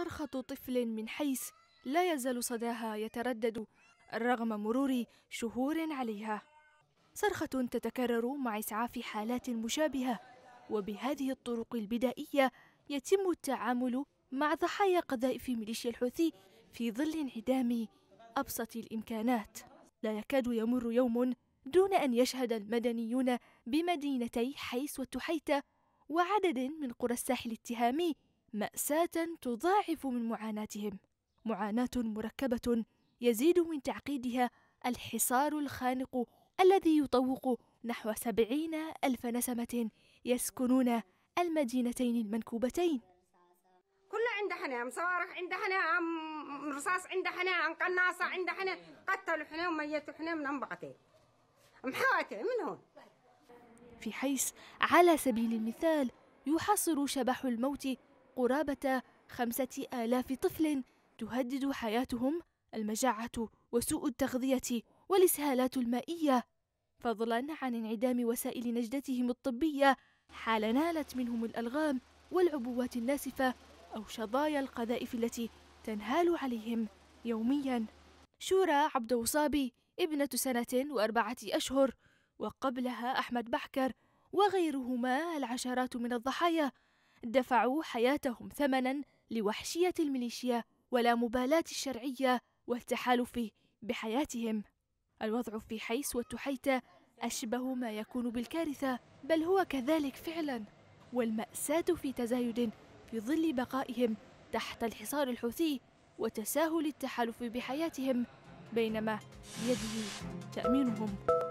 صرخة طفل من حيث لا يزال صداها يتردد رغم مرور شهور عليها صرخة تتكرر مع إسعاف حالات مشابهة وبهذه الطرق البدائية يتم التعامل مع ضحايا قذائف ميليشيا الحوثي في ظل انعدام أبسط الإمكانات لا يكاد يمر يوم دون أن يشهد المدنيون بمدينتي حيس والتحيتة وعدد من قرى الساحل التهامي مأساة تضاعف من معاناتهم معاناة مركبة يزيد من تعقيدها الحصار الخانق الذي يطوق نحو سبعين ألف نسمة يسكنون المدينتين المنكوبتين كل عند حنان صواريخ عند حنان رصاص عند حنان قناصة عند حنان قتلوا حنان وميتوا حنان من أنبعتين محاوتة من هون في حيث على سبيل المثال يحصر شبح الموت قرابة خمسة آلاف طفل تهدد حياتهم المجاعة وسوء التغذية والإسهالات المائية فضلا عن انعدام وسائل نجدتهم الطبية حال نالت منهم الألغام والعبوات الناسفة أو شظايا القذائف التي تنهال عليهم يوميا شورى عبد وصابي ابنة سنة وأربعة أشهر وقبلها أحمد بحكر وغيرهما العشرات من الضحايا دفعوا حياتهم ثمنا لوحشية الميليشيا ولا مبالاة الشرعية والتحالف بحياتهم الوضع في حيس وتحيتة أشبه ما يكون بالكارثة بل هو كذلك فعلا والمأساة في تزايد في ظل بقائهم تحت الحصار الحوثي وتساهل التحالف بحياتهم بينما بيده تأمينهم